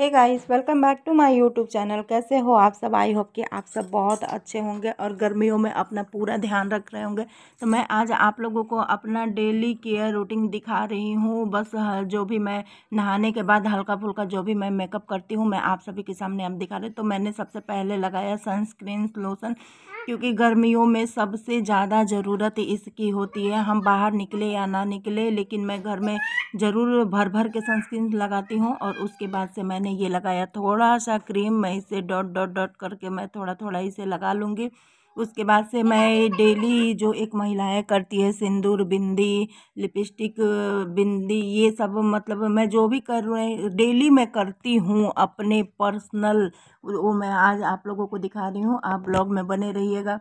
Hey guys welcome back to my YouTube channel कैसे हो आप सब आई होप कि आप सब बहुत अच्छे होंगे और गर्मियों में अपना पूरा ध्यान रख रहे होंगे तो मैं आज आप लोगों को अपना डेली केयर रूटीन दिखा रही हूँ बस जो भी मैं नहाने के बाद हल्का फुल्का जो भी मैं मेकअप करती हूँ मैं आप सभी के सामने अब दिखा रही तो मैंने सबसे पहले लगाया सनस्क्रीन लोसन क्योंकि गर्मियों में सबसे ज़्यादा ज़रूरत इसकी होती है हम बाहर निकले या ना निकले लेकिन मैं घर में ज़रूर भर भर के सनस्क्रीन लगाती हूँ और उसके बाद से मैंने ये लगाया थोड़ा सा क्रीम मैं इसे डॉट डॉट डॉट करके मैं थोड़ा थोड़ा इसे लगा लूँगी उसके बाद से मैं डेली जो एक महिलाएं करती है सिंदूर बिंदी लिपस्टिक बिंदी ये सब मतलब मैं जो भी कर रहे डेली मैं करती हूँ अपने पर्सनल वो मैं आज आप लोगों को दिखा रही हूँ आप ब्लॉग में बने रहिएगा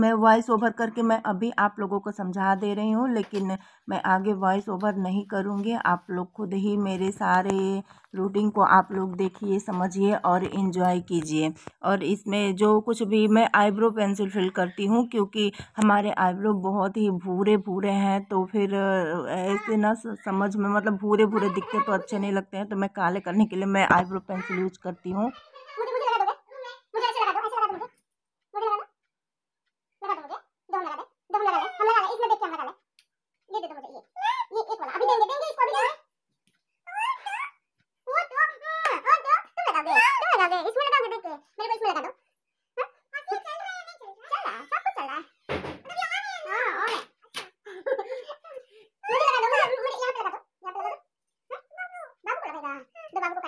मैं वॉइस ओवर करके मैं अभी आप लोगों को समझा दे रही हूँ लेकिन मैं आगे वॉइस ओवर नहीं करूँगी आप लोग खुद ही मेरे सारे रूटीन को आप लोग देखिए समझिए और इन्जॉय कीजिए और इसमें जो कुछ भी मैं आईब्रो पेंसिल फिल करती हूँ क्योंकि हमारे आईब्रो बहुत ही भूरे भूरे हैं तो फिर ऐसे ना समझ में मतलब भूरे भूरे दिखते तो अच्छे नहीं लगते हैं तो मैं काले करने के लिए मैं आईब्रो पेंसिल यूज करती हूँ देंगे देंगे इसको भी देंगे वो तो वो तो तुम लगा दे तुम लगा दे इसमें लगा दे देख मेरे को इसमें लगा दो दो बाबू को काजल लगा दे काजल लगा दे बाबू को दो लगा दे ये एक लो एक मेरे को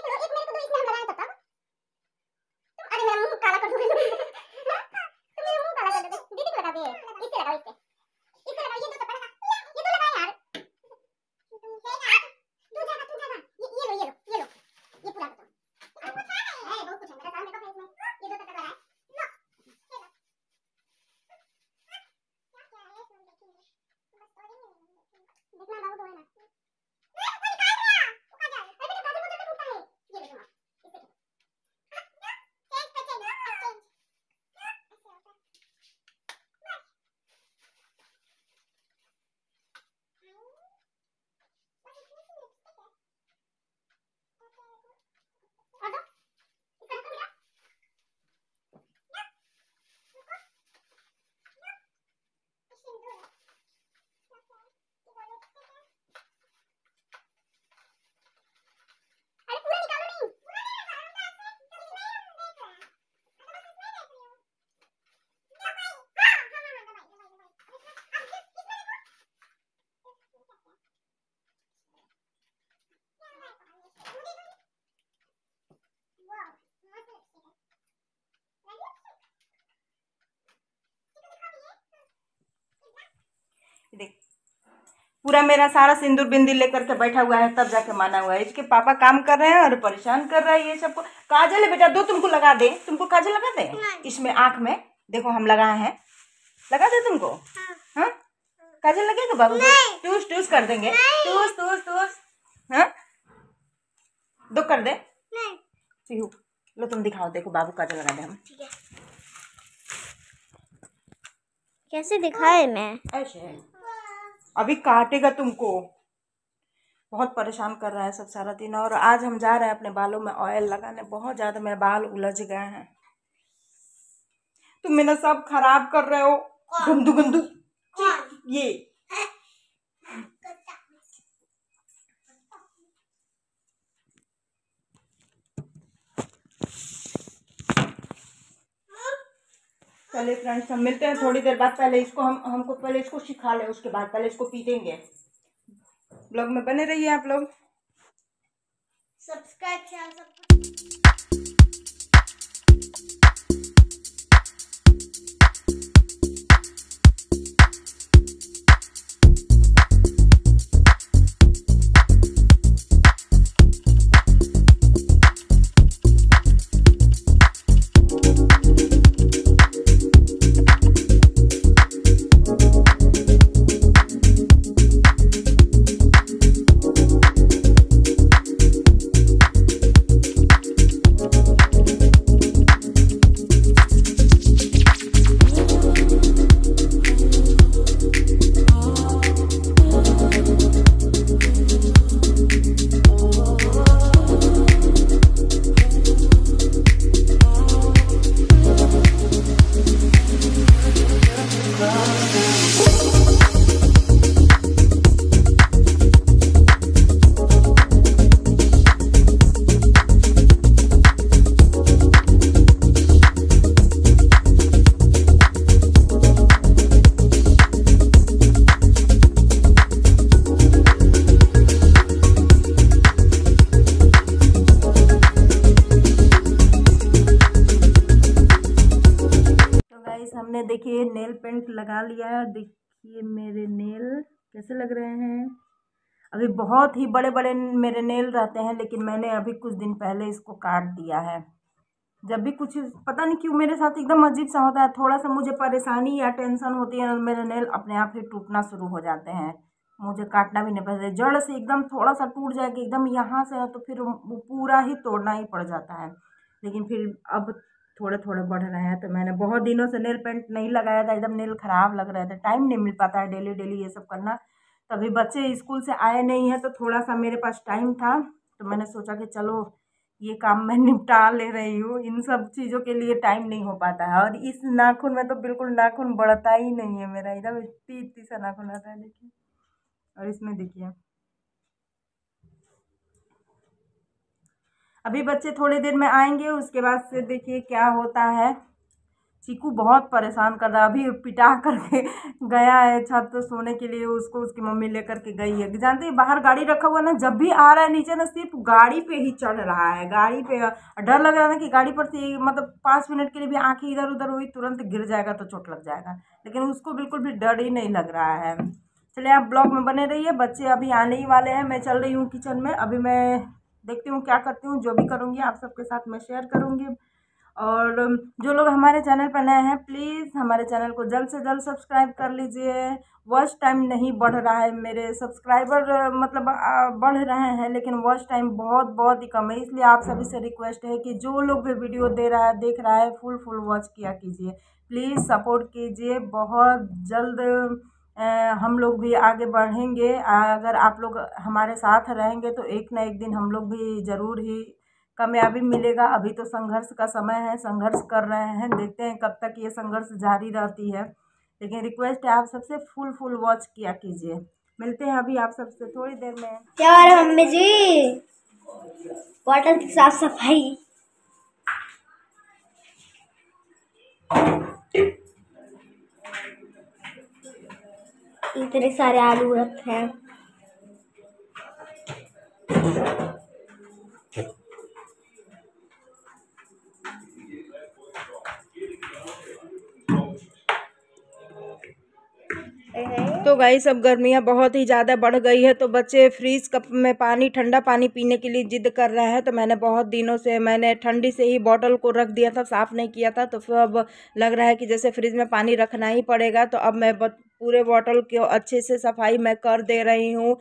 दो इसमें हम लगाएं पापा पूरा मेरा सारा सिंदूर बिंदी लेकर के बैठा हुआ है तब जाके माना हुआ है इसके पापा काम कर रहे हैं और परेशान कर रहे हैं ये सबको काजल है बेटा दो तुमको लगा दे तुमको काजल लगा दे इसमें आँख में देखो हम लगाए हैं लगा दे तुमको हाँ। हाँ? काजल लगेगा बाबू टूस टूस कर देंगे टूस टूस टूस हाँ दो कर दे पीहू लो तुम दिखाओ देखो बाबू काजल लगा दे हम कैसे दिखाए मैं ऐसे अभी काटेगा तुमको बहुत परेशान कर रहा है सब सारा दिन और आज हम जा रहे हैं अपने बालों में ऑयल लगाने बहुत ज़्यादा मेरे बाल उलझ गए हैं तुम मेरा सब खराब कर रहे हो गंदू गंदू ये चले फ्रेंड्स हम मिलते हैं थोड़ी देर बाद पहले इसको हम हमको पहले इसको सिखा ले उसके बाद पहले इसको पीटेंगे ब्लॉग में बने रहिए आप लोग सब्सक्राइब लगा लिया है और देखिए मेरे नेल कैसे लग रहे हैं अभी बहुत ही बड़े बड़े मेरे नेल रहते हैं लेकिन मैंने अभी कुछ दिन पहले इसको काट दिया है जब भी कुछ पता नहीं क्यों मेरे साथ एकदम अजीब सा होता है थोड़ा सा मुझे परेशानी या टेंशन होती है और मेरे नेल अपने आप ही टूटना शुरू हो जाते हैं मुझे काटना भी नहीं पड़ता जड़ से एकदम थोड़ा सा टूट जाएगा एकदम यहाँ से है तो फिर वो पूरा ही तोड़ना ही पड़ जाता है लेकिन फिर अब थोड़े थोड़े बढ़ रहे हैं तो मैंने बहुत दिनों से नेल पेंट नहीं लगाया था एकदम नेल ख़राब लग रहे थे टाइम नहीं मिल पाता है डेली डेली ये सब करना तो अभी बच्चे स्कूल से आए नहीं हैं तो थोड़ा सा मेरे पास टाइम था तो मैंने सोचा कि चलो ये काम मैं निपटा ले रही हूँ इन सब चीज़ों के लिए टाइम नहीं हो पाता है और इस नाखून में तो बिल्कुल नाखून बढ़ता ही नहीं है मेरा एकदम इतनी इतनी सा नाखून आता है देखिए और इसमें देखिए अभी बच्चे थोड़ी देर में आएंगे उसके बाद से देखिए क्या होता है चीकू बहुत परेशान कर रहा है अभी पिटा करके गया है छत तो सोने के लिए उसको उसकी मम्मी लेकर के गई है जानते हैं बाहर गाड़ी रखा हुआ ना जब भी आ रहा है नीचे ना सिर्फ गाड़ी पे ही चढ़ रहा है गाड़ी पे डर लग रहा है ना कि गाड़ी पर से मतलब पाँच मिनट के लिए भी आँखें इधर उधर हुई तुरंत गिर जाएगा तो चोट लग जाएगा लेकिन उसको बिल्कुल भी डर ही नहीं लग रहा है चलिए आप ब्लॉग में बने रहिए बच्चे अभी आने ही वाले हैं मैं चल रही हूँ किचन में अभी मैं देखती हूँ क्या करती हूँ जो भी करूँगी आप सबके साथ मैं शेयर करूँगी और जो लोग हमारे चैनल पर नए हैं प्लीज़ हमारे चैनल को जल्द से जल्द सब्सक्राइब कर लीजिए वॉच टाइम नहीं बढ़ रहा है मेरे सब्सक्राइबर मतलब बढ़ रहे हैं लेकिन वॉच टाइम बहुत बहुत ही कम है इसलिए आप सभी से रिक्वेस्ट है कि जो लोग भी वीडियो दे रहा है देख रहा है फुल फुल वॉच किया कीजिए प्लीज़ सपोर्ट कीजिए बहुत जल्द हम लोग भी आगे बढ़ेंगे अगर आप लोग हमारे साथ रहेंगे तो एक ना एक दिन हम लोग भी ज़रूर ही कामयाबी मिलेगा अभी तो संघर्ष का समय है संघर्ष कर रहे हैं देखते हैं कब तक ये संघर्ष जारी रहती है लेकिन रिक्वेस्ट है आप सबसे फुल फुल वॉच किया कीजिए मिलते हैं अभी आप सबसे थोड़ी देर में क्या हो मम्मी जी बॉटल की साफ सफाई इतने सारे आलू रखे हैं तो गाइस अब गर्मियाँ बहुत ही ज़्यादा बढ़ गई है तो बच्चे फ्रीज कप में पानी ठंडा पानी पीने के लिए जिद कर रहे हैं तो मैंने बहुत दिनों से मैंने ठंडी से ही बॉटल को रख दिया था साफ़ नहीं किया था तो फिर अब लग रहा है कि जैसे फ्रिज में पानी रखना ही पड़ेगा तो अब मैं पूरे बॉटल को अच्छे से सफाई मैं कर दे रही हूँ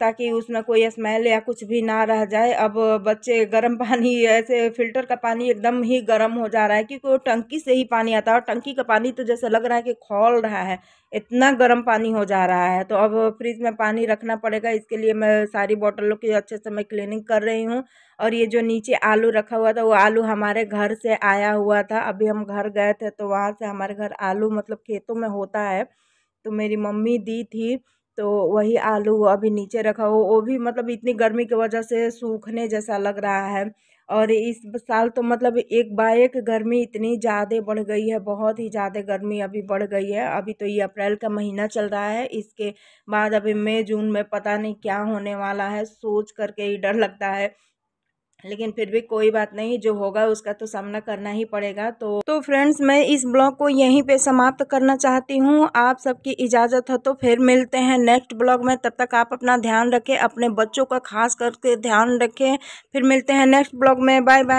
ताकि उसमें कोई स्मेल या कुछ भी ना रह जाए अब बच्चे गर्म पानी ऐसे फ़िल्टर का पानी एकदम ही गर्म हो जा रहा है क्योंकि वो टंकी से ही पानी आता है और टंकी का पानी तो जैसे लग रहा है कि खोल रहा है इतना गर्म पानी हो जा रहा है तो अब फ्रिज में पानी रखना पड़ेगा इसके लिए मैं सारी बॉटलों की अच्छे से मैं क्लीनिंग कर रही हूँ और ये जो नीचे आलू रखा हुआ था वो आलू हमारे घर से आया हुआ था अभी हम घर गए थे तो वहाँ से हमारे घर आलू मतलब खेतों में होता है तो मेरी मम्मी दी थी तो वही आलू अभी नीचे रखा हो वो भी मतलब इतनी गर्मी की वजह से सूखने जैसा लग रहा है और इस साल तो मतलब एक बाय एक गर्मी इतनी ज़्यादा बढ़ गई है बहुत ही ज़्यादा गर्मी अभी बढ़ गई है अभी तो ये अप्रैल का महीना चल रहा है इसके बाद अभी मई जून में पता नहीं क्या होने वाला है सोच करके ही डर लगता है लेकिन फिर भी कोई बात नहीं जो होगा उसका तो सामना करना ही पड़ेगा तो तो फ्रेंड्स मैं इस ब्लॉग को यहीं पे समाप्त करना चाहती हूँ आप सबकी इजाज़त हो तो फिर मिलते हैं नेक्स्ट ब्लॉग में तब तक आप अपना ध्यान रखें अपने बच्चों का खास करके ध्यान रखें फिर मिलते हैं नेक्स्ट ब्लॉग में बाय बाय